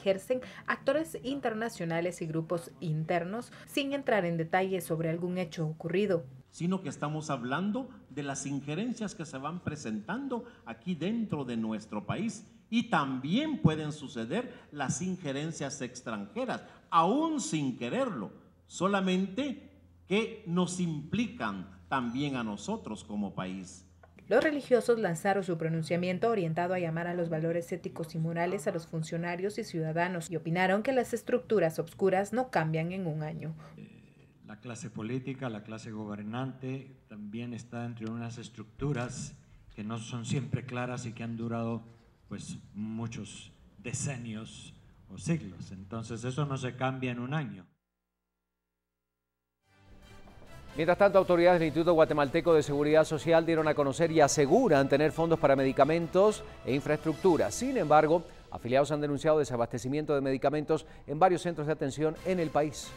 ejercen actores internacionales y grupos internos, sin entrar en detalles sobre algún hecho ocurrido sino que estamos hablando de las injerencias que se van presentando aquí dentro de nuestro país y también pueden suceder las injerencias extranjeras, aún sin quererlo, solamente que nos implican también a nosotros como país. Los religiosos lanzaron su pronunciamiento orientado a llamar a los valores éticos y morales a los funcionarios y ciudadanos y opinaron que las estructuras obscuras no cambian en un año. Eh, la clase política, la clase gobernante también está entre unas estructuras que no son siempre claras y que han durado pues muchos decenios o siglos. Entonces eso no se cambia en un año. Mientras tanto, autoridades del Instituto Guatemalteco de Seguridad Social dieron a conocer y aseguran tener fondos para medicamentos e infraestructura. Sin embargo, afiliados han denunciado desabastecimiento de medicamentos en varios centros de atención en el país.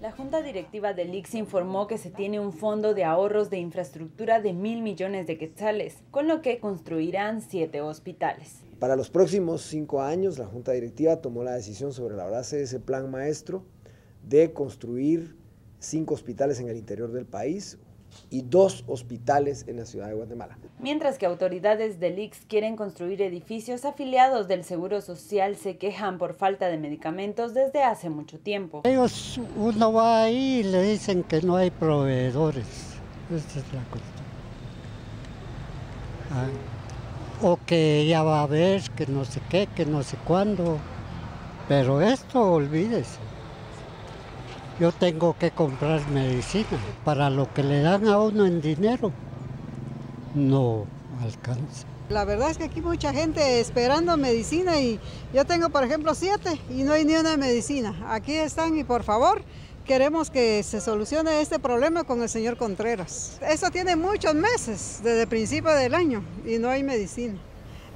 La Junta Directiva del IX informó que se tiene un fondo de ahorros de infraestructura de mil millones de quetzales, con lo que construirán siete hospitales. Para los próximos cinco años, la Junta Directiva tomó la decisión sobre la base de ese plan maestro de construir cinco hospitales en el interior del país, y dos hospitales en la ciudad de Guatemala. Mientras que autoridades del ICS quieren construir edificios, afiliados del Seguro Social se quejan por falta de medicamentos desde hace mucho tiempo. Ellos, uno va ahí y le dicen que no hay proveedores. Esta es la cuestión. Ah, o que ya va a haber, que no sé qué, que no sé cuándo. Pero esto, olvídese yo tengo que comprar medicina. Para lo que le dan a uno en dinero, no alcanza. La verdad es que aquí mucha gente esperando medicina y yo tengo, por ejemplo, siete y no hay ni una medicina. Aquí están y por favor, queremos que se solucione este problema con el señor Contreras. Eso tiene muchos meses, desde el principio del año, y no hay medicina.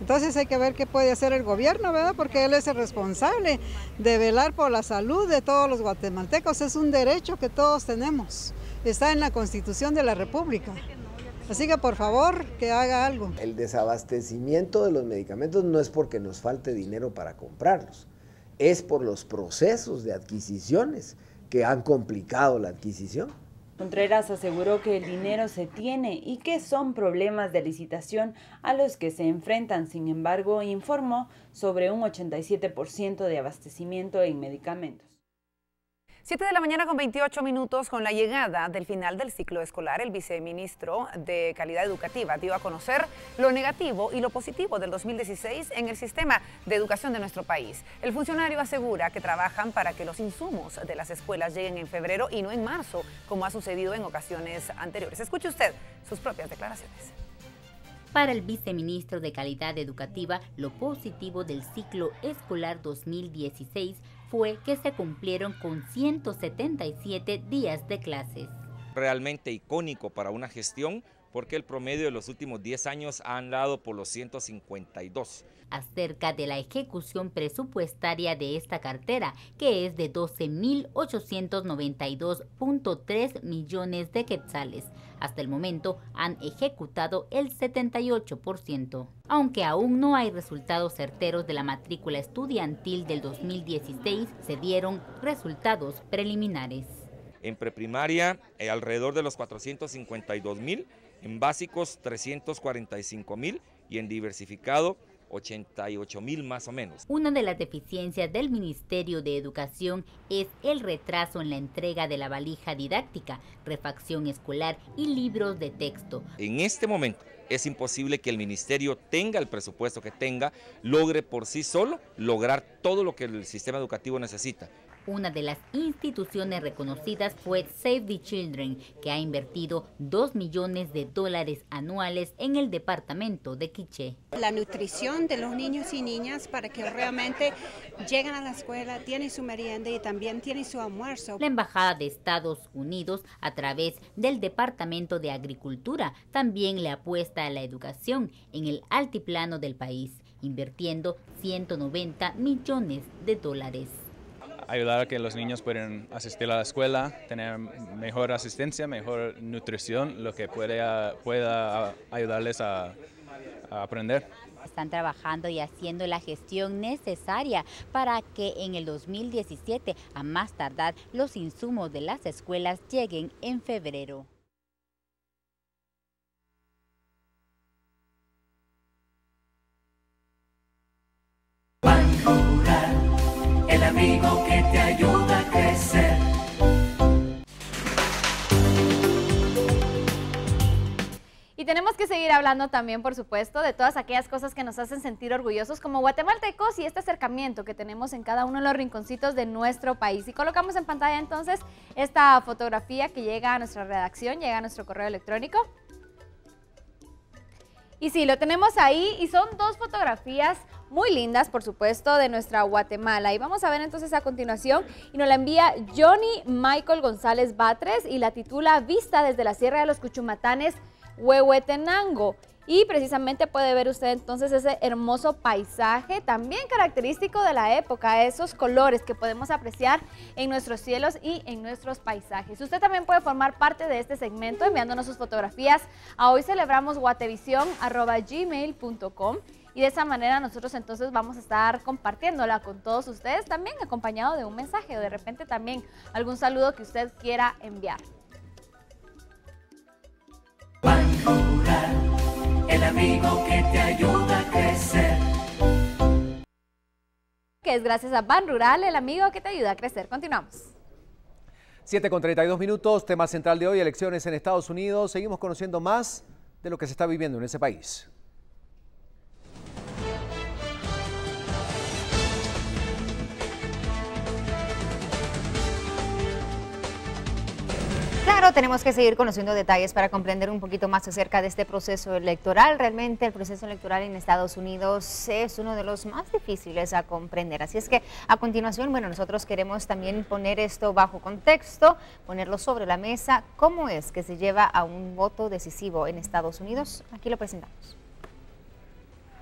Entonces hay que ver qué puede hacer el gobierno, ¿verdad? Porque él es el responsable de velar por la salud de todos los guatemaltecos. Es un derecho que todos tenemos. Está en la Constitución de la República. Así que por favor, que haga algo. El desabastecimiento de los medicamentos no es porque nos falte dinero para comprarlos, es por los procesos de adquisiciones que han complicado la adquisición. Contreras aseguró que el dinero se tiene y que son problemas de licitación a los que se enfrentan. Sin embargo, informó sobre un 87% de abastecimiento en medicamentos. 7 de la mañana con 28 minutos, con la llegada del final del ciclo escolar, el viceministro de Calidad Educativa dio a conocer lo negativo y lo positivo del 2016 en el sistema de educación de nuestro país. El funcionario asegura que trabajan para que los insumos de las escuelas lleguen en febrero y no en marzo, como ha sucedido en ocasiones anteriores. Escuche usted sus propias declaraciones. Para el viceministro de Calidad Educativa, lo positivo del ciclo escolar 2016 fue que se cumplieron con 177 días de clases. Realmente icónico para una gestión porque el promedio de los últimos 10 años ha andado por los 152. Acerca de la ejecución presupuestaria de esta cartera, que es de 12.892.3 millones de quetzales. Hasta el momento han ejecutado el 78%. Aunque aún no hay resultados certeros de la matrícula estudiantil del 2016, se dieron resultados preliminares en preprimaria eh, alrededor de los 452 mil en básicos 345 mil y en diversificado 88 mil más o menos. Una de las deficiencias del Ministerio de Educación es el retraso en la entrega de la valija didáctica, refacción escolar y libros de texto. En este momento es imposible que el ministerio tenga el presupuesto que tenga, logre por sí solo lograr todo lo que el sistema educativo necesita. Una de las instituciones reconocidas fue Save the Children, que ha invertido 2 millones de dólares anuales en el departamento de Quiché. La nutrición de los niños y niñas para que realmente lleguen a la escuela, tienen su merienda y también tienen su almuerzo. La Embajada de Estados Unidos, a través del Departamento de Agricultura, también le apuesta a la educación en el altiplano del país, invirtiendo 190 millones de dólares ayudar a que los niños puedan asistir a la escuela, tener mejor asistencia, mejor nutrición, lo que pueda, ayudarles a aprender están trabajando y haciendo la gestión necesaria para que en el 2017, a más tardar, los insumos de las escuelas lleguen en febrero. Y tenemos que seguir hablando también, por supuesto, de todas aquellas cosas que nos hacen sentir orgullosos como guatemaltecos y este acercamiento que tenemos en cada uno de los rinconcitos de nuestro país. Y colocamos en pantalla entonces esta fotografía que llega a nuestra redacción, llega a nuestro correo electrónico. Y sí, lo tenemos ahí y son dos fotografías muy lindas, por supuesto, de nuestra Guatemala. Y vamos a ver entonces a continuación y nos la envía Johnny Michael González Batres y la titula Vista desde la Sierra de los Cuchumatanes, Huehuetenango. Y precisamente puede ver usted entonces ese hermoso paisaje, también característico de la época, esos colores que podemos apreciar en nuestros cielos y en nuestros paisajes. Usted también puede formar parte de este segmento enviándonos sus fotografías a hoy celebramos y de esa manera nosotros entonces vamos a estar compartiéndola con todos ustedes, también acompañado de un mensaje o de repente también algún saludo que usted quiera enviar. Rural, el amigo que te ayuda a crecer. Que es gracias a Pan Rural, el amigo que te ayuda a crecer. Continuamos. 7 con 32 minutos, tema central de hoy, elecciones en Estados Unidos. Seguimos conociendo más de lo que se está viviendo en ese país. Pero tenemos que seguir conociendo detalles para comprender un poquito más acerca de este proceso electoral. Realmente el proceso electoral en Estados Unidos es uno de los más difíciles a comprender. Así es que a continuación, bueno, nosotros queremos también poner esto bajo contexto, ponerlo sobre la mesa. ¿Cómo es que se lleva a un voto decisivo en Estados Unidos? Aquí lo presentamos.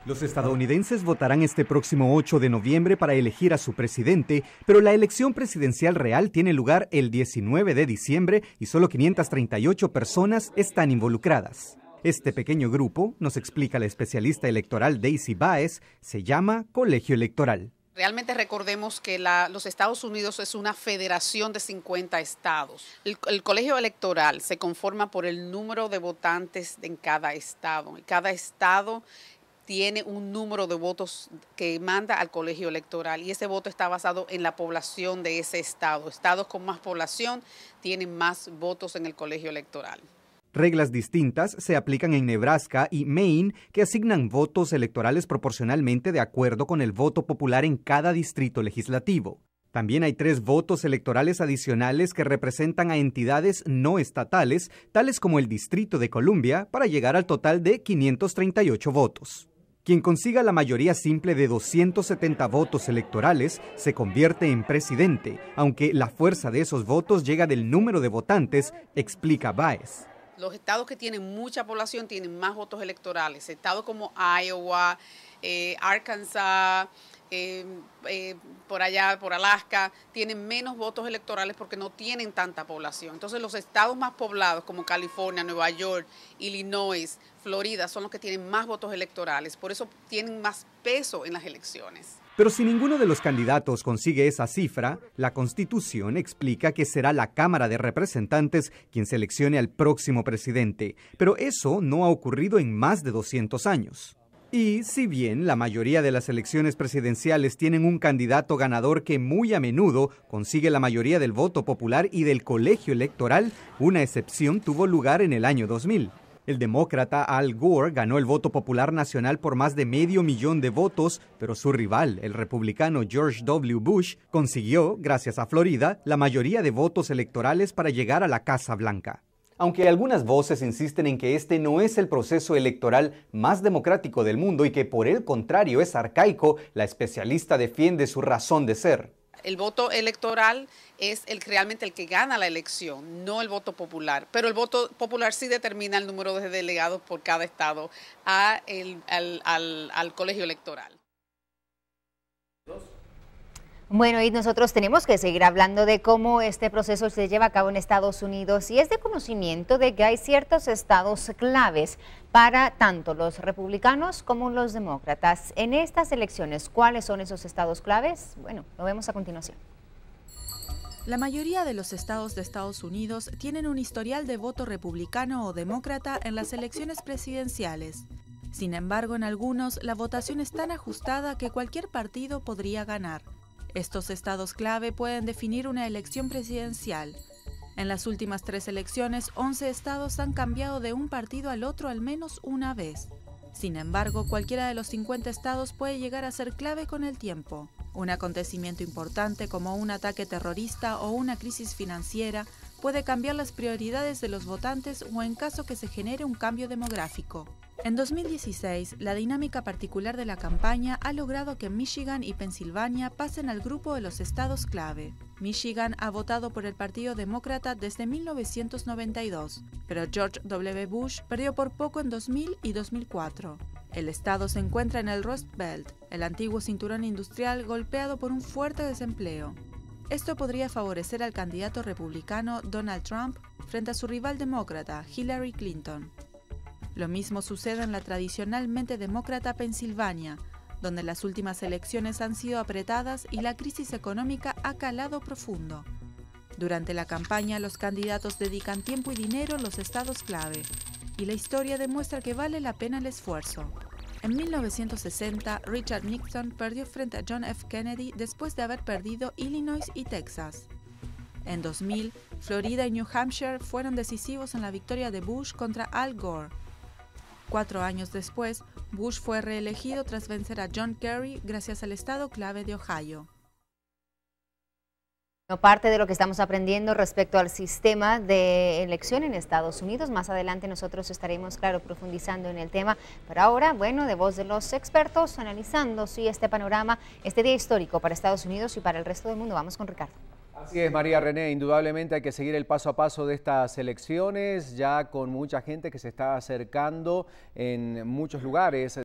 Los estadounidenses votarán este próximo 8 de noviembre para elegir a su presidente, pero la elección presidencial real tiene lugar el 19 de diciembre y solo 538 personas están involucradas. Este pequeño grupo, nos explica la especialista electoral Daisy Baez, se llama Colegio Electoral. Realmente recordemos que los Estados Unidos es una federación de 50 estados. El, colegio electoral se conforma por el número de votantes en cada estado. Cada estado tiene un número de votos que manda al colegio electoral y ese voto está basado en la población de ese estado. Estados con más población tienen más votos en el colegio electoral. Reglas distintas se aplican en Nebraska y Maine que asignan votos electorales proporcionalmente de acuerdo con el voto popular en cada distrito legislativo. También hay tres votos electorales adicionales que representan a entidades no estatales, tales como el Distrito de Columbia, para llegar al total de 538 votos. Quien consiga la mayoría simple de 270 votos electorales se convierte en presidente, aunque la fuerza de esos votos llega del número de votantes, explica Baez. Los estados que tienen mucha población tienen más votos electorales. Estados como Iowa, eh, Arkansas, em, eh, por allá, por Alaska, tienen menos votos electorales porque no tienen tanta población. Entonces los estados más poblados como California, Nueva York, Illinois, Florida son los que tienen más votos electorales, por eso tienen más peso en las elecciones. Pero si ninguno de los candidatos consigue esa cifra, la Constitución explica que será la Cámara de Representantes quien seleccione al próximo presidente, pero eso no ha ocurrido en más de 200 años. Y si bien la mayoría de las elecciones presidenciales tienen un candidato ganador que muy a menudo consigue la mayoría del voto popular y del colegio electoral, una excepción tuvo lugar en el año 2000. El demócrata Al Gore ganó el voto popular nacional por más de medio millón de votos, pero su rival, el republicano George W. Bush, consiguió, gracias a Florida, la mayoría de votos electorales para llegar a la Casa Blanca. Aunque algunas voces insisten en que este no es el proceso electoral más democrático del mundo y que por el contrario es arcaico, la especialista defiende su razón de ser. El voto electoral es el realmente el que gana la elección, no el voto popular. Pero el voto popular sí determina el número de delegados por cada estado al colegio electoral. Bueno, y nosotros tenemos que seguir hablando de cómo este proceso se lleva a cabo en Estados Unidos y es de conocimiento de que hay ciertos estados claves para tanto los republicanos como los demócratas. En estas elecciones, ¿cuáles son esos estados claves? Bueno, lo vemos a continuación. La mayoría de los estados de Estados Unidos tienen un historial de voto republicano o demócrata en las elecciones presidenciales. Sin embargo, en algunos la votación es tan ajustada que cualquier partido podría ganar. Estos estados clave pueden definir una elección presidencial. En las últimas tres elecciones, 11 estados han cambiado de un partido al otro al menos una vez. Sin embargo, cualquiera de los 50 estados puede llegar a ser clave con el tiempo. Un acontecimiento importante como un ataque terrorista o una crisis financiera puede cambiar las prioridades de los votantes o en caso que se genere un cambio demográfico. En 2016, la dinámica particular de la campaña ha logrado que Michigan y Pensilvania pasen al grupo de los estados clave. Michigan ha votado por el Partido Demócrata desde 1992, pero George W. Bush perdió por poco en 2000 y 2004. El estado se encuentra en el Rust Belt, el antiguo cinturón industrial golpeado por un fuerte desempleo. Esto podría favorecer al candidato republicano Donald Trump frente a su rival demócrata, Hillary Clinton. Lo mismo sucede en la tradicionalmente demócrata Pensilvania, donde las últimas elecciones han sido apretadas y la crisis económica ha calado profundo. Durante la campaña, los candidatos dedican tiempo y dinero a los estados clave, y la historia demuestra que vale la pena el esfuerzo. En 1960, Richard Nixon perdió frente a John F. Kennedy después de haber perdido Illinois y Texas. En 2000, Florida y New Hampshire fueron decisivos en la victoria de Bush contra Al Gore, Cuatro años después, Bush fue reelegido tras vencer a John Kerry gracias al estado clave de Ohio. Parte de lo que estamos aprendiendo respecto al sistema de elección en Estados Unidos. Más adelante nosotros estaremos, claro, profundizando en el tema. Pero ahora, bueno, de voz de los expertos, analizando sí, este panorama, este día histórico para Estados Unidos y para el resto del mundo. Vamos con Ricardo. Así es, María René. Indudablemente hay que seguir el paso a paso de estas elecciones, ya con mucha gente que se está acercando en muchos lugares.